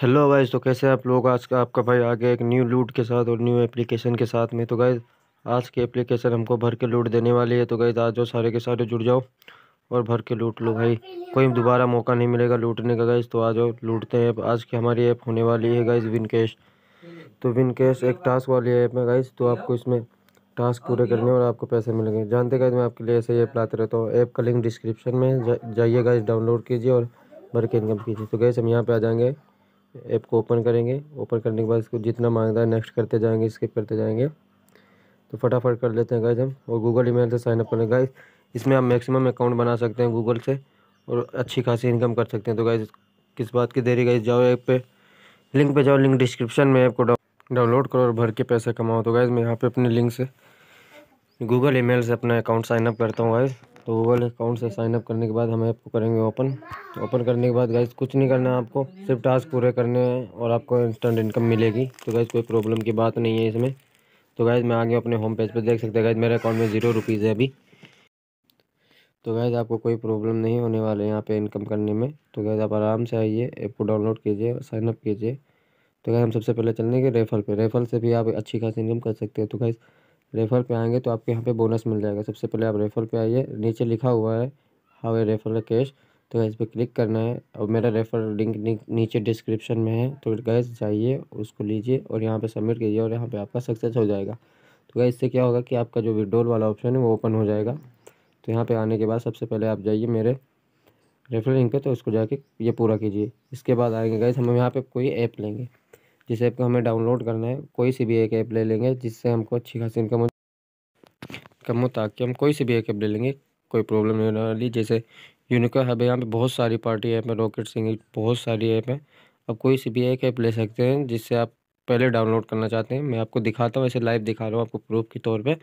hello guys तो कैसे आप लोग आज का आपका भाई आ गया एक न्यू लूट के साथ और न्यू एप्लीकेशन के साथ में तो गाइज आज की एप्लीकेशन हमको भर के लूट देने वाली है तो गाइज आज जाओ सारे के सारे जुड़ जाओ और भर के लूट लो भाई कोई दोबारा मौका नहीं मिलेगा लूटने का गाइज तो आ जाओ लूटते हैं आज की हमारी ऐप होने वाली है गाइज विन कैश तो विन कैश एक टास्क वाली ऐप है गाइज तो आपको इसमें टास्क पूरे करने और आपको पैसे मिलेंगे जानते गाइज मैं आपके लिए ऐसे ही ऐप लाते रहता हूँ ऐप का लिंक डिस्क्रिप्शन में जाइए गाइज डाउनलोड कीजिए और भर के इनकम कीजिए तो गैस हम यहाँ पर आ जाएंगे ऐप को ओपन करेंगे ओपन करने के बाद इसको जितना मांगता है नेक्स्ट करते जाएंगे स्किप करते जाएंगे तो फटाफट कर लेते हैं गाइज हम और गूगल ईमेल से साइनअप करें गाइज इसमें हम मैक्सिमम अकाउंट बना सकते हैं गूगल से और अच्छी खासी इनकम कर सकते हैं तो गाइज किस बात की देरी गाइज जाओ ऐप पे लिंक पे जाओ लिंक डिस्क्रिप्शन में ऐप को डाउनलोड करो और भर के पैसे कमाओ तो गाइज मैं यहाँ पर अपने लिंक से गूगल ई से अपना अकाउंट साइनअप करता हूँ गाइज तो गूगल अकाउंट से साइन अप करने के बाद हम ऐप को करेंगे ओपन ओपन तो करने के बाद गाइज कुछ नहीं करना है आपको सिर्फ टास्क पूरे करने हैं और आपको इंस्टेंट इनकम मिलेगी तो गाइज कोई प्रॉब्लम की बात नहीं है इसमें तो गाइज मैं आगे अपने होम पेज पर देख सकते हैं गाइज मेरे अकाउंट में जीरो रुपीज़ है अभी तो गैज़ आपको कोई प्रॉब्लम नहीं होने वाले यहाँ पे इनकम करने में तो गैज़ आप आराम से आइए ऐप को डाउनलोड कीजिए साइनअप कीजिए तो गैज़ हम सबसे पहले चलने के रेफल पे रेफल से भी आप अच्छी खासी इनकम कर सकते हैं तो गैज़ रेफर पे आएंगे तो आपके यहाँ पे बोनस मिल जाएगा सबसे पहले आप रेफर पे आइए नीचे लिखा हुआ है हाउ ए रेफर कैश तो इस पर क्लिक करना है और मेरा रेफर लिंक नीचे डिस्क्रिप्शन में है तो गैस जाइए उसको लीजिए और यहाँ पर सबमिट कीजिए और यहाँ पर आपका सक्सेस हो जाएगा तो गैस इससे क्या होगा कि आपका जो विड्रोल वाला ऑप्शन है वो ओपन हो जाएगा तो यहाँ पर आने के बाद सबसे पहले आप जाइए मेरे रेफर लिंक पर तो उसको जाके ये पूरा कीजिए इसके बाद आएंगे गैस हम यहाँ पर कोई ऐप लेंगे जिस ऐप को हमें डाउनलोड करना है कोई सी भी एक ऐप ले लेंगे जिससे हमको अच्छी खासी इनकम हो कम हो ताकि हम कोई सी भी एक ऐप ले लेंगे कोई प्रॉब्लम नहीं होने वाली जैसे यूनिका हब यहाँ पे बहुत सारी पार्टी ऐप है रॉकेट सिंग बहुत सारी ऐप हैं आप कोई सी भी एक ऐप ले सकते हैं जिससे आप पहले डाउनलोड करना चाहते हैं मैं आपको दिखाता हूँ ऐसे लाइव दिखा रहा हूँ आपको प्रूफ के तौर पर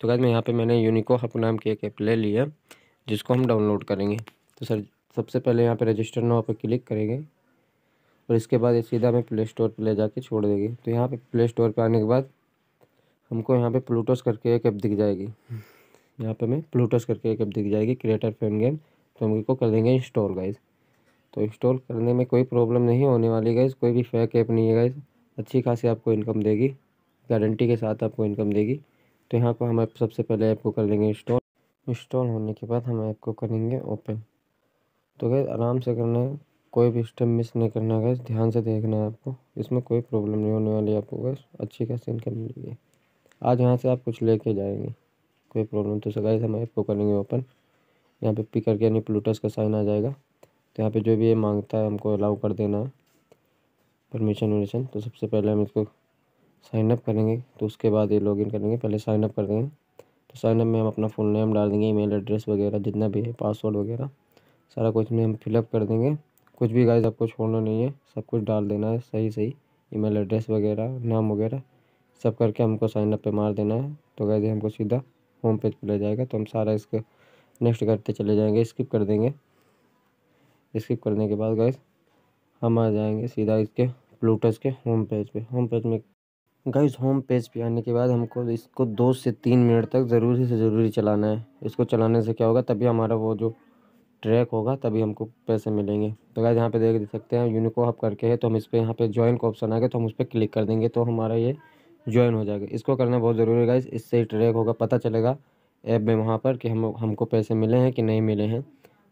तो कहते हैं यहाँ पर मैंने यूनिको हब नाम की एक ऐप ले लिया जिसको हम डाउनलोड करेंगे तो सर सबसे पहले यहाँ पर रजिस्टर नाव पर क्लिक करेंगे और इसके बाद ये सीधा हमें प्ले स्टोर पर ले जाके छोड़ देगी तो यहाँ पे प्ले स्टोर पर आने के बाद हमको यहाँ पे प्लूटोस करके एक ऐप दिख जाएगी यहाँ पे हमें प्लूटोस करके एक ऐप दिख जाएगी क्रिएटर फेम गेम तो हम इसको कर देंगे इंस्टॉल गाइज तो इंस्टॉल करने में कोई प्रॉब्लम नहीं होने वाली गाइज कोई भी फेक ऐप नहीं है गाइज अच्छी खासी आपको इनकम देगी गारंटी के साथ आपको इनकम देगी तो यहाँ पर हम ऐप सबसे पहले ऐप को कर लेंगे इंस्टॉल इंस्टॉल होने के बाद हम ऐप को करेंगे ओपन तो गैस आराम से करना है कोई भी स्टेप मिस नहीं करना है ध्यान से देखना है आपको इसमें कोई प्रॉब्लम नहीं होने वाली आपको गैस अच्छी खासी इनकम मिलेगी आज यहाँ से आप कुछ लेके जाएंगे कोई प्रॉब्लम तो सर गैस हम ऐप को तो करेंगे ओपन यहाँ पे पिक करके यानी प्लूटस का साइन आ जाएगा तो यहाँ पे जो भी ये मांगता है हमको अलाउ कर देना है परमिशन वर्मिशन तो सबसे पहले हम इसको साइनअप करेंगे तो उसके बाद ये लॉगिन करेंगे पहले साइनअप कर देंगे तो साइनअप में हम अपना फ़ुल नेम डाल देंगे ई एड्रेस वगैरह जितना भी है पासवर्ड वगैरह सारा कुछ में हम फिलअप कर देंगे कुछ भी गाइज आपको छोड़ना नहीं है सब कुछ डाल देना है सही सही ईमेल एड्रेस वगैरह नाम वगैरह सब करके हमको साइन अप पे मार देना है तो गाइस हमको सीधा होम पेज पर ले जाएगा तो हम सारा इसके नेक्स्ट करते चले जाएंगे स्किप कर देंगे स्किप करने के बाद गाइस हम आ जाएंगे सीधा इसके प्लूटस के होम पेज पे होम पेज में गाइज होम पेज पे आने के बाद हमको इसको दो से तीन मिनट तक ज़रूरी से ज़रूरी चलाना है इसको चलाने से क्या होगा तभी हमारा वो जो ट्रैक होगा तभी हमको पैसे मिलेंगे तो गाइज यहाँ पे देख सकते हैं यूनिको हब करके है तो हम इस पर यहाँ पे ज्वाइन का ऑप्शन आ गया तो हम उस पर क्लिक कर देंगे तो हमारा ये ज्वाइन हो जाएगा इसको करना बहुत ज़रूरी है गाइज इससे ही ट्रैक होगा पता चलेगा ऐप में वहाँ पर कि हम हमको पैसे मिले हैं कि नहीं मिले हैं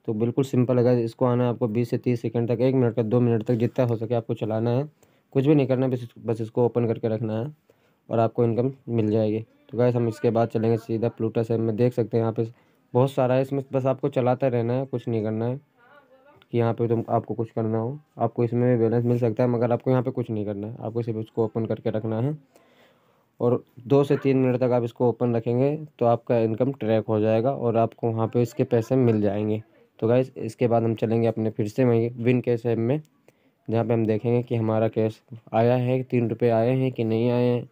तो बिल्कुल सिंपल है गाइज इसको आना आपको बीस से तीस सेकेंड तक एक मिनट तक दो मिनट तक जितना हो सके आपको चलाना है कुछ भी नहीं करना बस बस इसको ओपन करके रखना है और आपको इनकम मिल जाएगी तो गैस हम इसके बाद चलेंगे सीधा प्लूटस ऐप में देख सकते हैं यहाँ पे बहुत सारा है इसमें बस आपको चलाते रहना है कुछ नहीं करना है कि यहाँ पे तुम आपको कुछ करना हो आपको इसमें भी बैलेंस मिल सकता है मगर आपको यहाँ पे कुछ नहीं करना है आपको सिर्फ इसको ओपन करके रखना है और दो से तीन मिनट तक आप इसको ओपन रखेंगे तो आपका इनकम ट्रैक हो जाएगा और आपको वहाँ पे इसके पैसे मिल जाएंगे तो गाइज इसके बाद हम चलेंगे अपने फिर से वहीं विन कैश ऐप में जहाँ पर हम देखेंगे कि हमारा कैश आया है तीन रुपये आए हैं कि नहीं आए हैं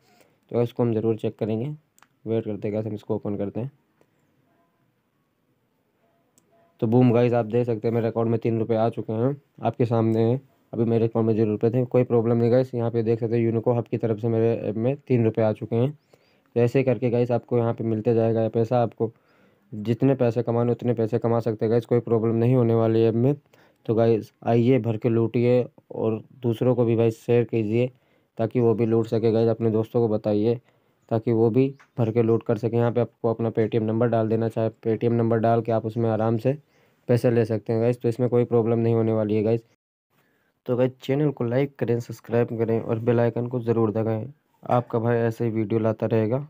तो इसको हम ज़रूर चेक करेंगे वेट करते गए हम इसको ओपन करते हैं तो बूम गाइज आप देख सकते हैं मेरे अकाउंट में तीन रुपये आ चुके हैं आपके सामने हैं अभी मेरे अकाउंट में जीरो रुपये थे कोई प्रॉब्लम नहीं गाइस यहाँ पे देख सकते हैं यूनिको हब की तरफ से मेरे ऐप में तीन रुपये आ चुके हैं तो ऐसे करके गाइस आपको यहाँ पे मिलते जाएगा पैसा आपको जितने पैसे कमाने उतने पैसे कमा सकते हैं गाइस कोई प्रॉब्लम नहीं होने वाली ऐप में तो गाइस आइए भर के लूटिए और दूसरों को भी भाई शेयर कीजिए ताकि वो भी लूट सके गाइस अपने दोस्तों को बताइए ताकि वो भी भर के लोड कर सकें यहाँ पे आपको अपना पेटीएम नंबर डाल देना चाहे पेटीएम नंबर डाल के आप उसमें आराम से पैसे ले सकते हैं गाइज तो इसमें कोई प्रॉब्लम नहीं होने वाली है गाइज तो गाइज चैनल को लाइक करें सब्सक्राइब करें और बेलाइकन को ज़रूर दबाएँ आपका भाई ऐसे ही वीडियो लाता रहेगा